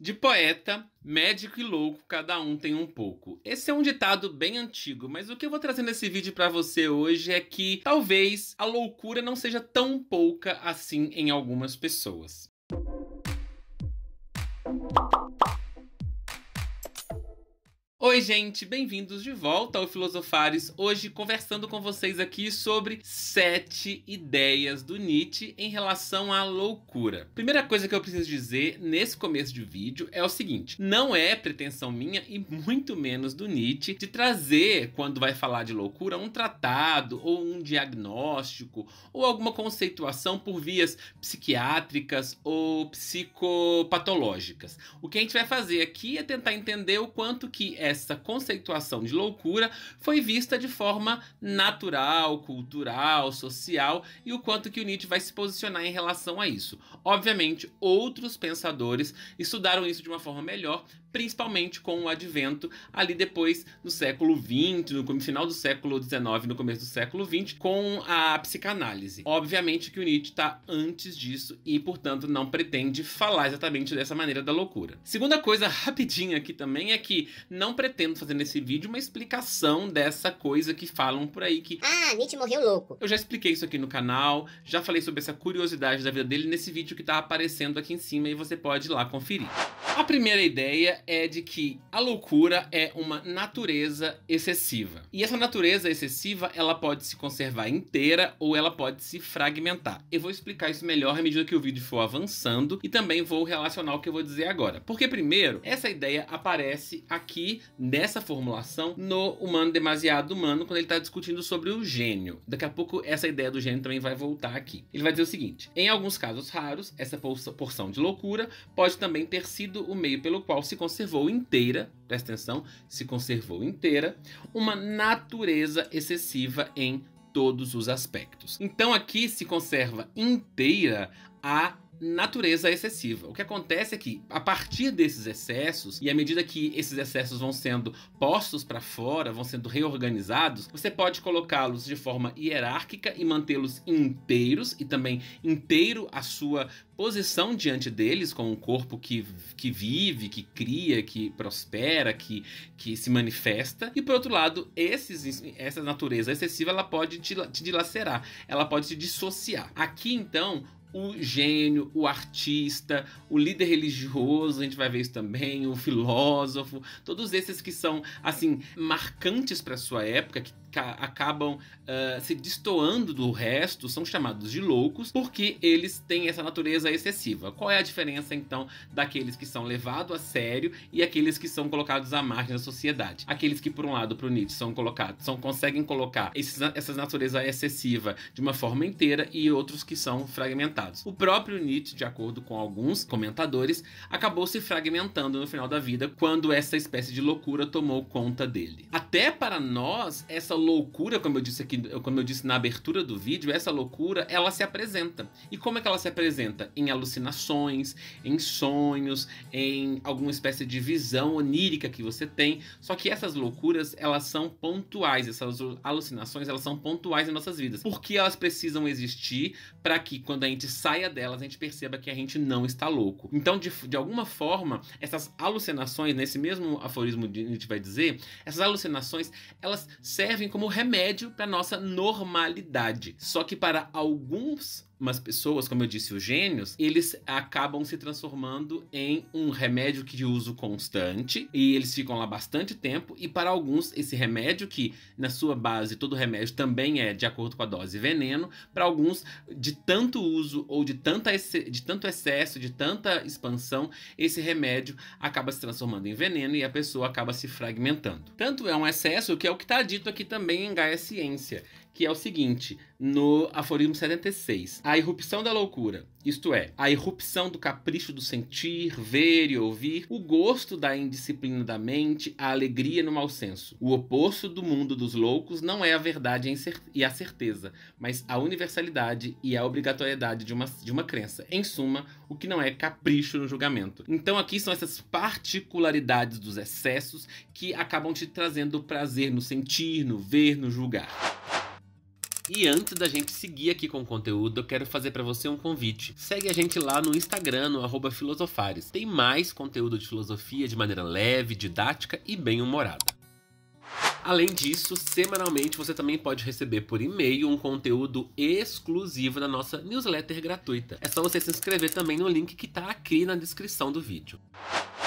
De poeta, médico e louco, cada um tem um pouco. Esse é um ditado bem antigo, mas o que eu vou trazer nesse vídeo para você hoje é que talvez a loucura não seja tão pouca assim em algumas pessoas. Oi, gente, bem-vindos de volta ao Filosofares. Hoje conversando com vocês aqui sobre sete ideias do Nietzsche em relação à loucura. Primeira coisa que eu preciso dizer nesse começo de vídeo é o seguinte: não é pretensão minha e muito menos do Nietzsche de trazer, quando vai falar de loucura, um tratado ou um diagnóstico ou alguma conceituação por vias psiquiátricas ou psicopatológicas. O que a gente vai fazer aqui é tentar entender o quanto que é essa conceituação de loucura foi vista de forma natural, cultural, social e o quanto que o Nietzsche vai se posicionar em relação a isso. Obviamente, outros pensadores estudaram isso de uma forma melhor, principalmente com o advento ali depois do século XX, no final do século XIX, no começo do século XX, com a psicanálise. Obviamente que o Nietzsche está antes disso e, portanto, não pretende falar exatamente dessa maneira da loucura. Segunda coisa, rapidinha aqui também, é que não pretendo fazer nesse vídeo uma explicação dessa coisa que falam por aí que Ah, Nietzsche morreu louco. Eu já expliquei isso aqui no canal, já falei sobre essa curiosidade da vida dele nesse vídeo que está aparecendo aqui em cima e você pode ir lá conferir. A primeira ideia é de que a loucura é uma natureza excessiva. E essa natureza excessiva, ela pode se conservar inteira ou ela pode se fragmentar. Eu vou explicar isso melhor à medida que o vídeo for avançando e também vou relacionar o que eu vou dizer agora. Porque primeiro, essa ideia aparece aqui nessa formulação no Humano Demasiado Humano, quando ele está discutindo sobre o gênio. Daqui a pouco essa ideia do gênio também vai voltar aqui. Ele vai dizer o seguinte: em alguns casos raros, essa porção de loucura pode também ter sido o meio pelo qual se conservou inteira, presta atenção, se conservou inteira, uma natureza excessiva em todos os aspectos. Então aqui se conserva inteira a natureza excessiva. O que acontece é que, a partir desses excessos, e à medida que esses excessos vão sendo postos para fora, vão sendo reorganizados, você pode colocá-los de forma hierárquica e mantê-los inteiros e também inteiro a sua posição diante deles, com um corpo que, que vive, que cria, que prospera, que, que se manifesta. E por outro lado, esses, essa natureza excessiva ela pode te, te dilacerar, ela pode te dissociar. Aqui então, o gênio, o artista, o líder religioso, a gente vai ver isso também, o filósofo, todos esses que são assim marcantes para sua época, que acabam uh, se destoando do resto são chamados de loucos porque eles têm essa natureza excessiva. Qual é a diferença então daqueles que são levados a sério e aqueles que são colocados à margem da sociedade? Aqueles que por um lado para o Nietzsche são colocados, são conseguem colocar esses, essa natureza excessiva de uma forma inteira e outros que são fragmentados. O próprio Nietzsche, de acordo com alguns comentadores, acabou se fragmentando no final da vida quando essa espécie de loucura tomou conta dele. Até para nós essa loucura, como eu disse aqui, como eu disse na abertura do vídeo, essa loucura, ela se apresenta. E como é que ela se apresenta? Em alucinações, em sonhos, em alguma espécie de visão onírica que você tem. Só que essas loucuras, elas são pontuais, essas alucinações, elas são pontuais em nossas vidas. Porque elas precisam existir para que quando a gente saia delas, a gente perceba que a gente não está louco. Então, de, de alguma forma, essas alucinações, nesse mesmo aforismo que a gente vai dizer, essas alucinações, elas servem servem como remédio para nossa normalidade. Só que para alguns umas pessoas, como eu disse, os gênios, eles acabam se transformando em um remédio que de uso constante e eles ficam lá bastante tempo. E para alguns, esse remédio, que na sua base todo remédio também é de acordo com a dose veneno, para alguns, de tanto uso ou de, tanta de tanto excesso, de tanta expansão, esse remédio acaba se transformando em veneno e a pessoa acaba se fragmentando. Tanto é um excesso que é o que está dito aqui também em Gaia Ciência que é o seguinte, no aforismo 76, a irrupção da loucura, isto é, a irrupção do capricho do sentir, ver e ouvir, o gosto da indisciplina da mente, a alegria no mau senso. O oposto do mundo dos loucos não é a verdade e a certeza, mas a universalidade e a obrigatoriedade de uma, de uma crença. Em suma, o que não é capricho no julgamento. Então aqui são essas particularidades dos excessos que acabam te trazendo prazer no sentir, no ver, no julgar. E antes da gente seguir aqui com o conteúdo, eu quero fazer para você um convite. Segue a gente lá no Instagram, no filosofares. Tem mais conteúdo de filosofia de maneira leve, didática e bem humorada. Além disso, semanalmente você também pode receber por e-mail um conteúdo exclusivo da nossa newsletter gratuita. É só você se inscrever também no link que está aqui na descrição do vídeo.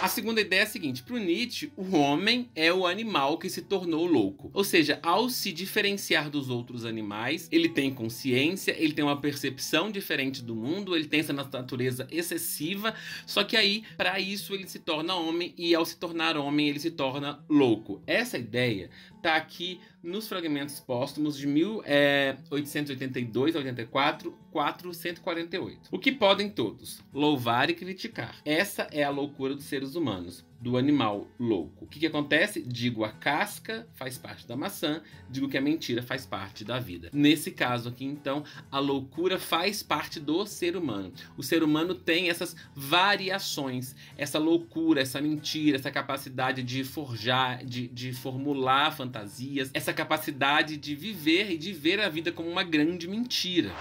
A segunda ideia é a seguinte: para Nietzsche, o homem é o animal que se tornou louco. Ou seja, ao se diferenciar dos outros animais, ele tem consciência, ele tem uma percepção diferente do mundo, ele tem essa natureza excessiva, só que aí, para isso, ele se torna homem e ao se tornar homem, ele se torna louco. Essa ideia está aqui nos fragmentos póstumos de 1882 é, a 84, 448. O que podem todos? Louvar e criticar. Essa é a loucura dos seres humanos do animal louco. O que, que acontece? Digo a casca faz parte da maçã, digo que a mentira faz parte da vida. Nesse caso aqui, então, a loucura faz parte do ser humano. O ser humano tem essas variações, essa loucura, essa mentira, essa capacidade de forjar, de, de formular fantasias, essa capacidade de viver e de ver a vida como uma grande mentira.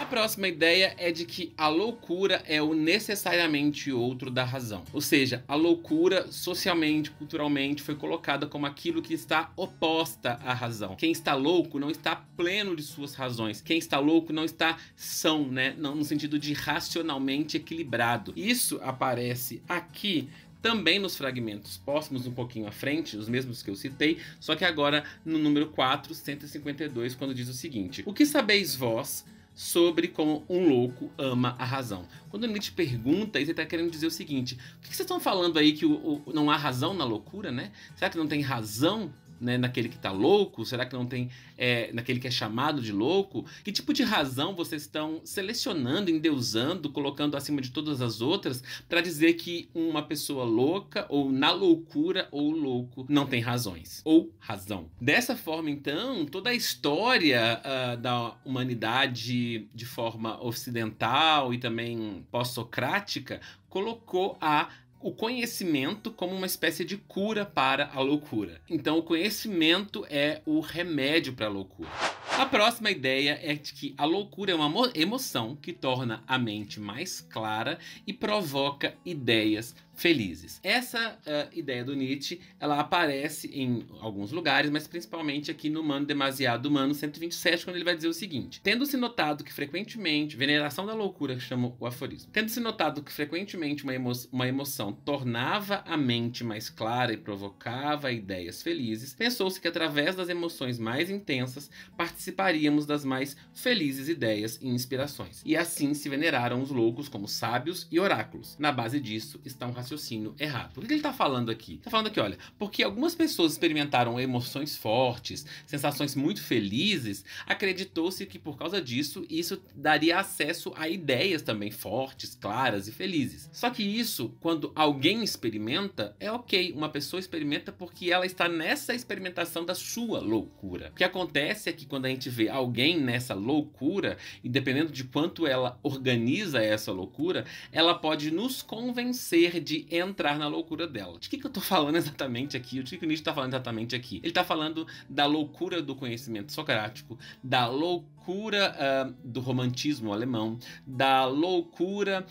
A próxima ideia é de que a loucura é o necessariamente outro da razão. Ou seja, a loucura socialmente, culturalmente, foi colocada como aquilo que está oposta à razão. Quem está louco não está pleno de suas razões. Quem está louco não está são, né? Não, no sentido de racionalmente equilibrado. Isso aparece aqui também nos fragmentos próximos, um pouquinho à frente, os mesmos que eu citei, só que agora no número 4, 152, quando diz o seguinte: O que sabeis vós sobre como um louco ama a razão. Quando Nietzsche pergunta, ele está querendo dizer o seguinte: o que vocês estão falando aí que o, o, não há razão na loucura, né? Será que não tem razão né, naquele que está louco? Será que não tem é, naquele que é chamado de louco? Que tipo de razão vocês estão selecionando, endeusando, colocando acima de todas as outras para dizer que uma pessoa louca ou na loucura ou louco não tem razões ou razão? Dessa forma, então, toda a história uh, da humanidade de forma ocidental e também pós-socrática colocou a o conhecimento como uma espécie de cura para a loucura. Então, o conhecimento é o remédio para a loucura. A próxima ideia é de que a loucura é uma emoção que torna a mente mais clara e provoca ideias felizes. Essa uh, ideia do Nietzsche, ela aparece em alguns lugares, mas principalmente aqui no Mano Demasiado Humano 127, quando ele vai dizer o seguinte: Tendo-se notado que frequentemente, veneração da loucura que chama o aforismo. Tendo-se notado que frequentemente uma, emo uma emoção tornava a mente mais clara e provocava ideias felizes, pensou-se que através das emoções mais intensas participaríamos das mais felizes ideias e inspirações. E assim se veneraram os loucos como sábios e oráculos. Na base disso estão raciocínio errado. O que ele está falando aqui? Está falando aqui, olha, porque algumas pessoas experimentaram emoções fortes, sensações muito felizes, acreditou-se que por causa disso, isso daria acesso a ideias também fortes, claras e felizes. Só que isso, quando alguém experimenta, é ok. Uma pessoa experimenta porque ela está nessa experimentação da sua loucura. O que acontece é que quando a gente vê alguém nessa loucura, e dependendo de quanto ela organiza essa loucura, ela pode nos convencer de de entrar na loucura dela. De que, que eu tô falando exatamente aqui? O que, que o Nietzsche tá falando exatamente aqui? Ele tá falando da loucura do conhecimento socrático, da loucura loucura uh, do romantismo alemão, da loucura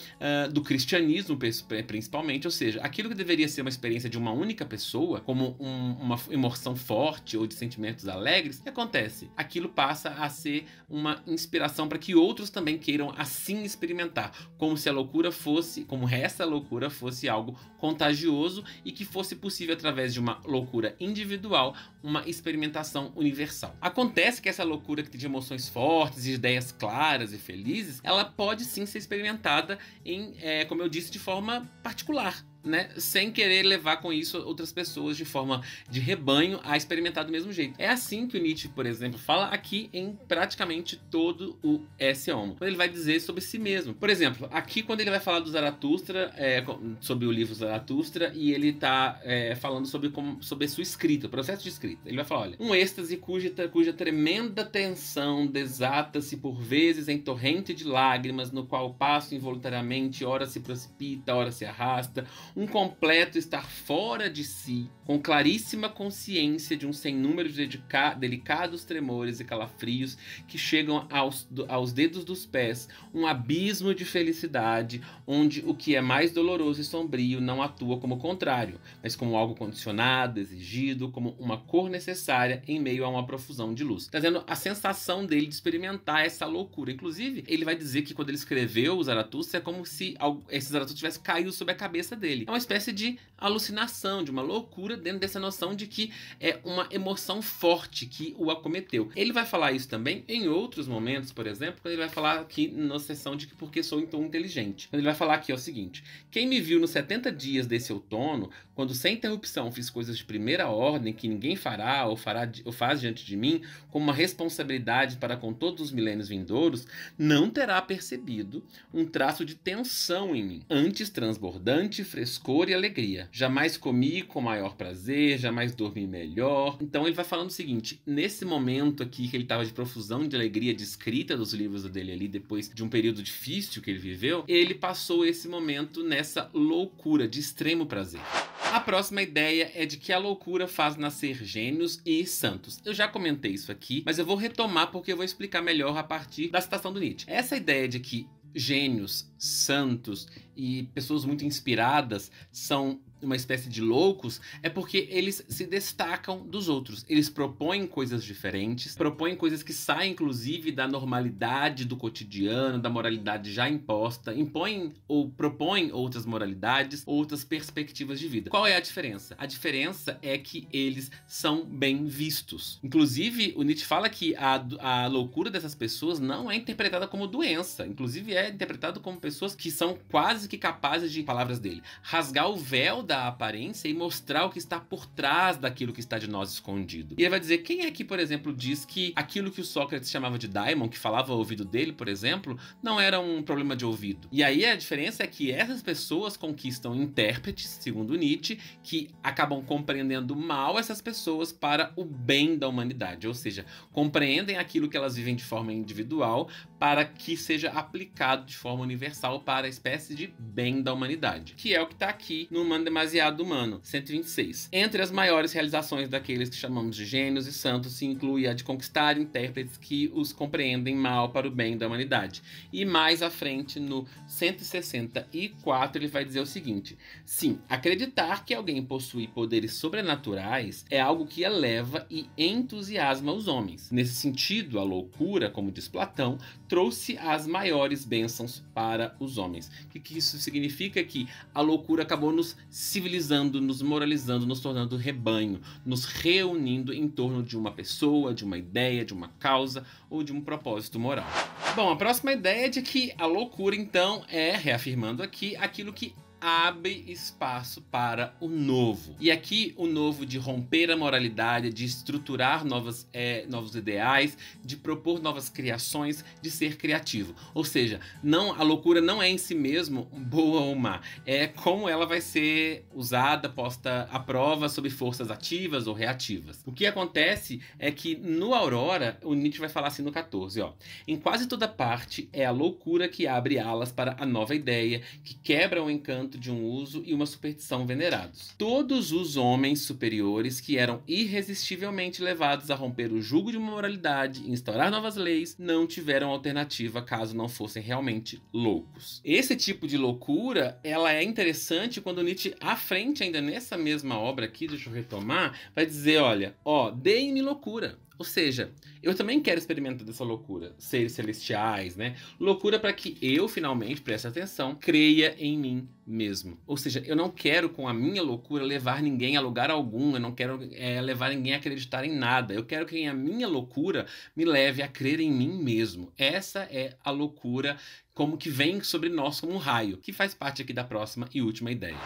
uh, do cristianismo, principalmente, ou seja, aquilo que deveria ser uma experiência de uma única pessoa, como um, uma emoção forte ou de sentimentos alegres, o que acontece? Aquilo passa a ser uma inspiração para que outros também queiram assim experimentar, como se a loucura fosse, como essa loucura fosse algo contagioso e que fosse possível através de uma loucura individual, uma experimentação universal. Acontece que essa loucura que de emoções fortes fortes, ideias claras e felizes, ela pode sim ser experimentada em, é, como eu disse, de forma particular né, sem querer levar com isso outras pessoas de forma de rebanho a experimentar do mesmo jeito. É assim que o Nietzsche, por exemplo, fala aqui em praticamente todo o S. Homo, quando ele vai dizer sobre si mesmo. Por exemplo, aqui quando ele vai falar do Zaratustra, é, sobre o livro Zaratustra, e ele está é, falando sobre, como, sobre sua escrita, o processo de escrita. Ele vai falar, olha, um êxtase cuja, cuja tremenda tensão desata-se por vezes em torrente de lágrimas, no qual passo involuntariamente, ora se precipita, ora se arrasta, um completo estar fora de si, com claríssima consciência de um sem número de delicados tremores e calafrios que chegam aos, aos dedos dos pés, um abismo de felicidade, onde o que é mais doloroso e sombrio não atua como contrário, mas como algo condicionado, exigido, como uma cor necessária em meio a uma profusão de luz. Trazendo tá a sensação dele de experimentar essa loucura. Inclusive, ele vai dizer que quando ele escreveu o Zaratustra, é como se esse Zaratustra tivesse caído sobre a cabeça dele dele. É uma espécie de alucinação, de uma loucura dentro dessa noção de que é uma emoção forte que o acometeu. Ele vai falar isso também em outros momentos, por exemplo, quando ele vai falar aqui na sessão de que porque sou então inteligente. Quando ele vai falar aqui é o seguinte: quem me viu nos 70 dias desse outono, quando sem interrupção fiz coisas de primeira ordem que ninguém fará ou, fará, ou faz diante de mim, com uma responsabilidade para com todos os milênios vindouros, não terá percebido um traço de tensão em mim, antes transbordante, frescura frescor e alegria. Jamais comi com maior prazer, jamais dormi melhor. Então ele vai falando o seguinte: nesse momento aqui que ele estava de profusão de alegria de escrita dos livros dele ali, depois de um período difícil que ele viveu, ele passou esse momento nessa loucura de extremo prazer. A próxima ideia é de que a loucura faz nascer gênios e santos. Eu já comentei isso aqui, mas eu vou retomar porque eu vou explicar melhor a partir da citação do Nietzsche. Essa ideia de que gênios, santos e pessoas muito inspiradas são uma espécie de loucos é porque eles se destacam dos outros. Eles propõem coisas diferentes, propõem coisas que saem, inclusive, da normalidade do cotidiano, da moralidade já imposta, impõem ou propõem outras moralidades, outras perspectivas de vida. Qual é a diferença? A diferença é que eles são bem vistos. Inclusive, o Nietzsche fala que a, a loucura dessas pessoas não é interpretada como doença, inclusive é interpretado como pessoas que são quase que capazes de, palavras dele, rasgar o véu a aparência e mostrar o que está por trás daquilo que está de nós escondido. E ele vai dizer: quem é que, por exemplo, diz que aquilo que o Sócrates chamava de daimon, que falava ao ouvido dele, por exemplo, não era um problema de ouvido? E aí a diferença é que essas pessoas conquistam intérpretes, segundo Nietzsche, que acabam compreendendo mal essas pessoas para o bem da humanidade, ou seja, compreendem aquilo que elas vivem de forma individual para que seja aplicado de forma universal para a espécie de bem da humanidade, que é o que está aqui no Mandemar demasiado humano, 126. Entre as maiores realizações daqueles que chamamos de gênios e santos se inclui a de conquistar intérpretes que os compreendem mal para o bem da humanidade. E mais à frente, no 164, ele vai dizer o seguinte: sim, acreditar que alguém possui poderes sobrenaturais é algo que eleva e entusiasma os homens. Nesse sentido, a loucura, como diz Platão, trouxe as maiores bênçãos para os homens. O que, isso significa? Que a loucura acabou nos civilizando, nos moralizando, nos tornando rebanho, nos reunindo em torno de uma pessoa, de uma ideia, de uma causa ou de um propósito moral. Bom, a próxima ideia é de que a loucura, então, é, reafirmando aqui, aquilo que abre espaço para o novo. E aqui o novo de romper a moralidade, de estruturar novas, é, novos ideais, de propor novas criações, de ser criativo. Ou seja, não a loucura não é em si mesmo boa ou má, é como ela vai ser usada, posta à prova sob forças ativas ou reativas. O que acontece é que no Aurora, o Nietzsche vai falar assim no 14, ó. Em quase toda parte é a loucura que abre alas para a nova ideia, que quebra o encanto fruto de um uso e uma superstição venerados. Todos os homens superiores que eram irresistivelmente levados a romper o jugo de uma moralidade e instaurar novas leis não tiveram alternativa caso não fossem realmente loucos. Esse tipo de loucura, ela é interessante quando Nietzsche, à frente ainda nessa mesma obra aqui, deixa eu retomar, vai dizer, olha, ó, deem-me loucura. Ou seja, eu também quero experimentar dessa loucura, seres celestiais, né? Loucura para que eu finalmente preste atenção, creia em mim mesmo. Ou seja, eu não quero com a minha loucura levar ninguém a lugar algum, eu não quero é, levar ninguém a acreditar em nada. Eu quero que a minha loucura me leve a crer em mim mesmo. Essa é a loucura como que vem sobre nós como um raio, que faz parte aqui da próxima e última ideia.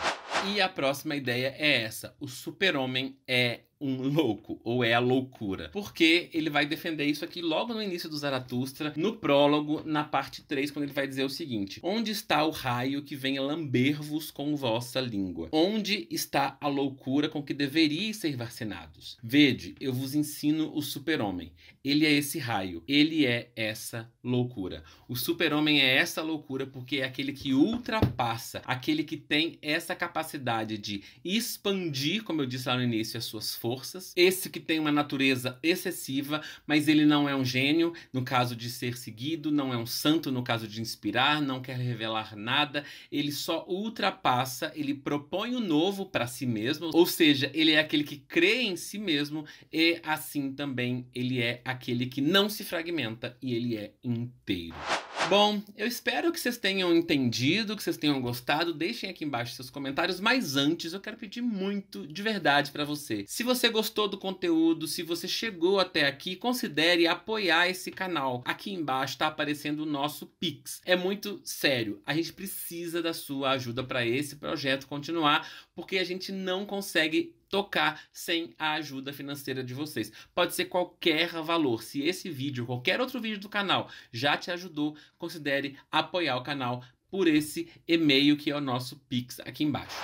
E a próxima ideia é essa: o super-homem é um louco, ou é a loucura. Porque ele vai defender isso aqui logo no início do Zaratustra, no prólogo, na parte 3, quando ele vai dizer o seguinte: Onde está o raio que vem lamber-vos com vossa língua? Onde está a loucura com que deveriais ser vacinados? Vede, eu vos ensino o super-homem. Ele é esse raio, ele é essa loucura. O super-homem é essa loucura porque é aquele que ultrapassa, aquele que tem essa capacidade de expandir, como eu disse lá no início, as suas forças. Esse que tem uma natureza excessiva, mas ele não é um gênio no caso de ser seguido, não é um santo no caso de inspirar, não quer revelar nada, ele só ultrapassa, ele propõe o novo para si mesmo, ou seja, ele é aquele que crê em si mesmo e assim também ele é aquele que não se fragmenta e ele é inteiro. Bom, eu espero que vocês tenham entendido, que vocês tenham gostado. Deixem aqui embaixo seus comentários, mas antes eu quero pedir muito de verdade para você. Se você gostou do conteúdo, se você chegou até aqui, considere apoiar esse canal. Aqui embaixo está aparecendo o nosso Pix. É muito sério. A gente precisa da sua ajuda para esse projeto continuar, porque a gente não consegue tocar sem a ajuda financeira de vocês. Pode ser qualquer valor. Se esse vídeo, qualquer outro vídeo do canal já te ajudou, considere apoiar o canal por esse e-mail que é o nosso Pix aqui embaixo.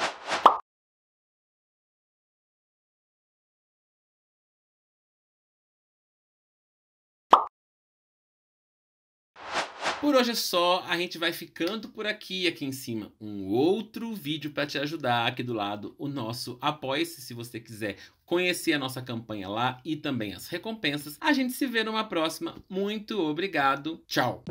por hoje é só, a gente vai ficando por aqui, aqui em cima um outro vídeo para te ajudar, aqui do lado o nosso apoia-se se você quiser conhecer a nossa campanha lá e também as recompensas. A gente se vê numa próxima. Muito obrigado. Tchau.